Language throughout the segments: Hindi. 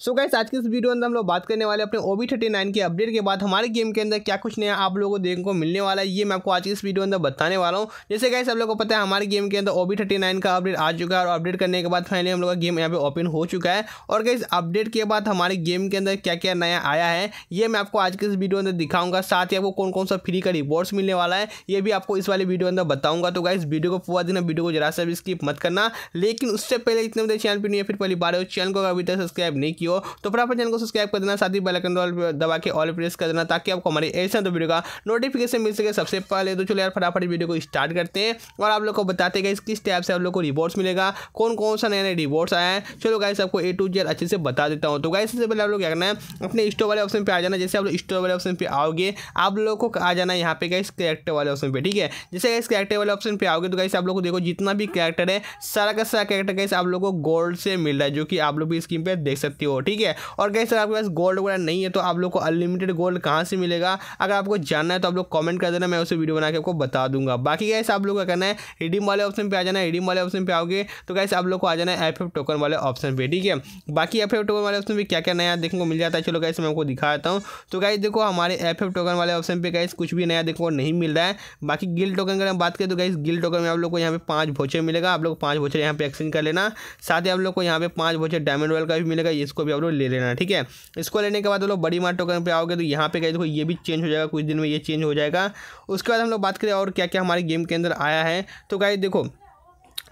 सो so गैस आज के इस वीडियो अंदर हम लोग बात करने वाले अपने ओ बी थर्टी नाइन के अपडेट के बाद हमारे गेम के अंदर क्या कुछ नया आप लोगों को देखने को मिलने वाला है ये मैं आपको आज के इस वीडियो अंदर बताने वाला हूँ जैसे गैस आप लोगों को पता है हमारे गेम के अंदर ओ बी थर्टी नाइन का अपडेट आ चुका है और अपडेट करने के बाद फाइनली हम लोग का गेम यहाँ पे ओपन हो चुका है और गैस अपडेट के बाद हमारे गेम के अंदर क्या क्या नया आया है ये मैं आपको आज के इस वीडियो अंदर दिखाऊंगा साथ ही आपको कौन कौन सा फ्री का रिवॉर्ड्स मिलने वाला है ये भी आपको इस वाले वीडियो अंदर बताऊंगा तो गैस वीडियो को पूरा दिन वीडियो को जरा सा भी स्किप मत करना लेकिन उससे पहले इतने बड़े चैनल पर नहीं है फिर पहली बार चैनल को अभी तक सब्सक्राइब नहीं किया की हो तो फटाफट चैनल को सब्सक्राइब कर देना साथ ही बेलाइकन दबा के ऑल प्रेस कर देना ताकि आपको हमारे ऐसे तो वीडियो का नोटिफिकेशन मिल सके सबसे पहले तो चलो यार फटाफट वीडियो को स्टार्ट करते हैं और आप लोग को बताते गए किस टाइप से आप लोग को रिवॉर्ड्स मिलेगा कौन कौन सा नया नया रिवॉर्ड्स आया है चलो गाइस आपको ए टू जेड अच्छे से बता देता हूँ तो गाइस सबसे पहले आप लोग क्या करना है अपने स्टोर वाले ऑप्शन पर आ जाना जैसे आप लोग स्टोर वाले ऑप्शन पर आओगे आप लोग को आ जाना यहाँ पे गाइस कैरेक्टर वाले ऑप्शन पर ठीक है जैसे गाइस कैरेक्टर वाले ऑप्शन पर आओगे तो गाइस आप लोग को देखो जितना भी कैरेक्टर है सारा का सारा कैरेक्टर गाइस आप लोग को गोल्ड से मिल रहा है जो कि आप लोग भी स्क्रीन पर देख सकते हो हो ठीक है और कहीं सर आपके पास गोल्ड वगैरह नहीं है तो आप लोग को अनलिमिटेड गोल्ड कहाँ से मिलेगा अगर आपको जानना है तो आप लोग कॉमेंट कर देना मैं उसे वीडियो बना के आपको बता दूंगा बाकी कैसे आप लोग का करना है रिडीम वाले ऑप्शन पर आ जाना है रिडीम वाले ऑप्शन पर आओगे तो कैसे आप लोग को आ जाना है एफ टोकन वाले ऑप्शन पर ठीक है बाकी एफ टोकन वाले ऑप्शन पर क्या क्या नया देखने को मिल जाता है चलो कैसे मैं आपको दिखाता हूँ तो कैसे देखो हमारे एफ टोकन वाले ऑप्शन पर कैसे कुछ भी नया देखने को नहीं मिल रहा है बाकी गिल टोकन अगर हम बात करें तो कैसे गिल टोकन में आप लोग को यहाँ पे पाँच भोचे मिलेगा आप लोग पाँच भोचे यहाँ पे एक्सचेंज कर लेना साथ ही आप लोग को यहाँ पे पाँच भोचे डायमंड वाल का भी मिलेगा इसको भी आप लोग ले लेना ठीक है इसको लेने के बाद हम लोग बड़ी मार्ट टोकन पर आओगे तो यहाँ पे गए देखो ये भी चेंज हो जाएगा कुछ दिन में ये चेंज हो जाएगा उसके बाद हम लोग बात करें और क्या क्या हमारे गेम के अंदर आया है तो गाइज देखो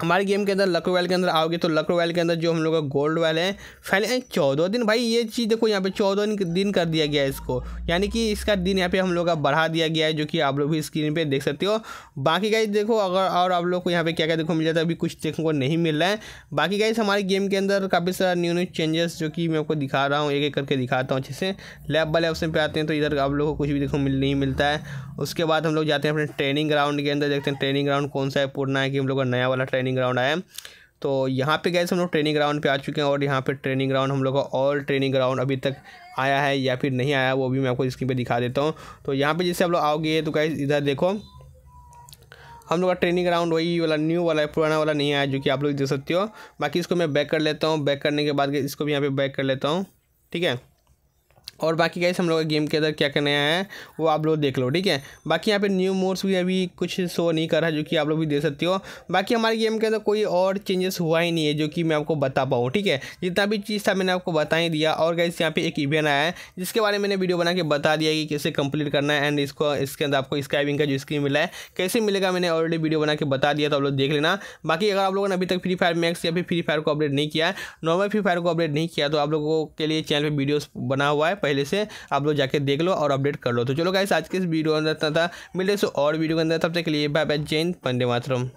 हमारे गेम के अंदर लकड़ वैल के अंदर आओगे तो लकड़ वैल के अंदर जो हम लोग का गोल्ड वैल है फैले चौदह दिन भाई ये चीज़ देखो यहाँ पे चौदह दिन कर दिया गया है इसको यानी कि इसका दिन यहाँ पे हम लोग का बढ़ा दिया गया है जो कि आप लोग भी स्क्रीन पे देख सकते हो बाकी गाइज देखो अगर और आप लोग को यहाँ पे क्या क्या देखो मिल जाता है अभी कुछ देखने को नहीं मिल रहा है बाकी गाइज हमारे गेम के अंदर काफ़ी सारा न्यू न्यू चेंजेस जो कि मैं आपको दिखा रहा हूँ एक एक करके दिखाता हूँ अच्छे से लैब वाले ऑप्शन पर आते हैं तो इधर आप लोग को कुछ भी देखो मिल नहीं मिलता है उसके बाद हम लोग जाते हैं अपने ट्रेनिंग ग्राउंड के अंदर देखते हैं ट्रेनिंग ग्राउंड कौन सा है पुराना है कि हम लोग का नया वाला ट्रेनिंग ग्राउंड आया तो यहाँ पे गए हम लोग ट्रेनिंग ग्राउंड पे आ चुके हैं और यहाँ पे ट्रेनिंग ग्राउंड हम लोग का ऑल ट्रेनिंग ग्राउंड अभी तक आया है या फिर नहीं आया वो भी मैं आपको स्क्रीन पे दिखा देता हूँ तो यहाँ पे जैसे आप लोग आओगे तो गाइज इधर देखो हम लोग का ट्रेनिंग ग्राउंड वही वाला न्यू वाला है पुराना वाला नहीं आया जो कि आप लोग देख सकते हो बाकी इसको मैं बैक कर लेता हूँ बैक करने के बाद इसको भी यहाँ पर बैक कर लेता हूँ ठीक है और बाकी गाइस हम लोग गेम के अंदर क्या करने हैं वो आप लोग देख लो ठीक है बाकी यहाँ पे न्यू मोड्स भी अभी कुछ शो नहीं कर रहा जो कि आप लोग भी दे सकते हो बाकी हमारे गेम के अंदर कोई और चेंजेस हुआ ही नहीं है जो कि मैं आपको बता पाऊँ ठीक है जितना भी चीज़ था मैंने आपको बता ही दिया और गाइस यहाँ पे एक इवेंट आया है जिसके बारे में मैंने वीडियो बना के बता दिया कि कैसे कंप्लीट करना है एंड इसको इसके अंदर आपको स्क्राइबिंग का जो स्क्रीन मिला है कैसे मिलेगा मैंने ऑलरेडी वीडियो बना के बता दिया तो आप लोग देख लेना बाकी अगर आप लोगों ने अभी तक फ्री फायर मैक्स या फिर फ्री फायर को अपडेट नहीं किया नॉर्मल फ्री फायर को अपडेट नहीं किया तो आप लोगों के लिए चैनल पर वीडियोज़ बना हुआ है पहले से आप लोग जाके देख लो और अपडेट कर लो तो चलो गाइस आज के इस वीडियो अंदर था मिले सो और वीडियो के अंदर तब तक के लिए बाय बाय जैन पंडे मातरम